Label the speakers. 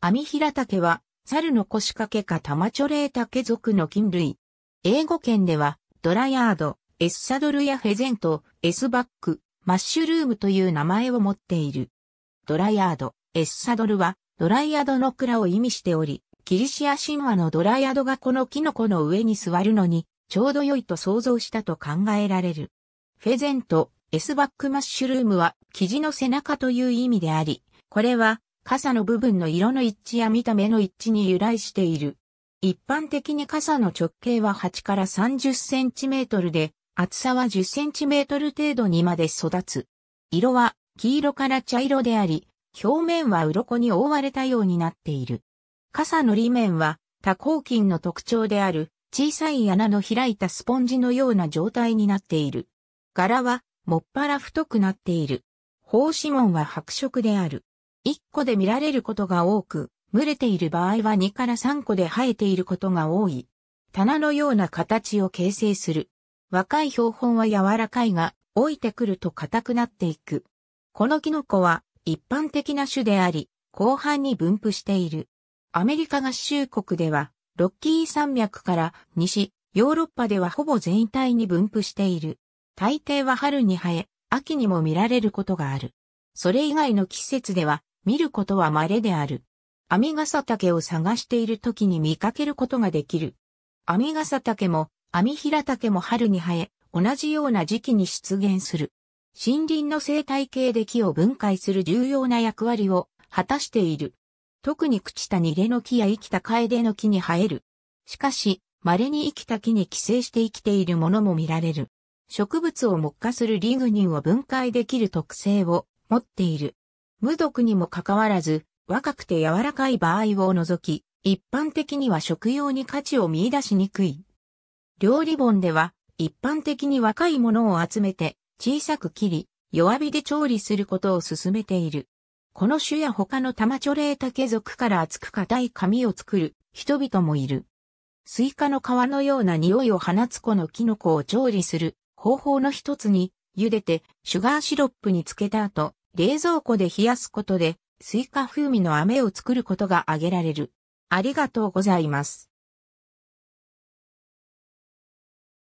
Speaker 1: アミヒラタケは、猿の腰掛けかタマチョレータケ属の菌類。英語圏では、ドラヤード、エスサドルやフェゼント、エスバック、マッシュルームという名前を持っている。ドラヤード、エスサドルは、ドライヤードの蔵を意味しており、キリシア神話のドラヤードがこのキノコの上に座るのに、ちょうど良いと想像したと考えられる。フェゼント、エスバックマッシュルームは、キジの背中という意味であり、これは、傘の部分の色の一致や見た目の一致に由来している。一般的に傘の直径は8から30センチメートルで、厚さは10センチメートル程度にまで育つ。色は黄色から茶色であり、表面は鱗に覆われたようになっている。傘の裏面は多孔筋の特徴である小さい穴の開いたスポンジのような状態になっている。柄はもっぱら太くなっている。方指紋は白色である。1個で見られることが多く、群れている場合は2から3個で生えていることが多い。棚のような形を形成する。若い標本は柔らかいが、老いてくると硬くなっていく。このキノコは一般的な種であり、広範に分布している。アメリカ合衆国では、ロッキー山脈から西、ヨーロッパではほぼ全体に分布している。大抵は春に生え、秋にも見られることがある。それ以外の季節では、見ることは稀である。アミガサタケを探している時に見かけることができる。アミガサタケも、アミヒラタケも春に生え、同じような時期に出現する。森林の生態系で木を分解する重要な役割を果たしている。特に朽ちたニレの木や生きたカエデの木に生える。しかし、稀に生きた木に寄生して生きているものも見られる。植物を木化するリグニンを分解できる特性を持っている。無毒にもかかわらず、若くて柔らかい場合を除き、一般的には食用に価値を見出しにくい。料理本では、一般的に若いものを集めて、小さく切り、弱火で調理することを勧めている。この種や他の玉チョレ竹属から厚く硬い紙を作る人々もいる。スイカの皮のような匂いを放つこのキノコを調理する方法の一つに、茹でてシュガーシロップにつけた後、冷蔵庫で冷やすことで、スイカ風味の飴を作ることが挙げられる。ありがとうございます。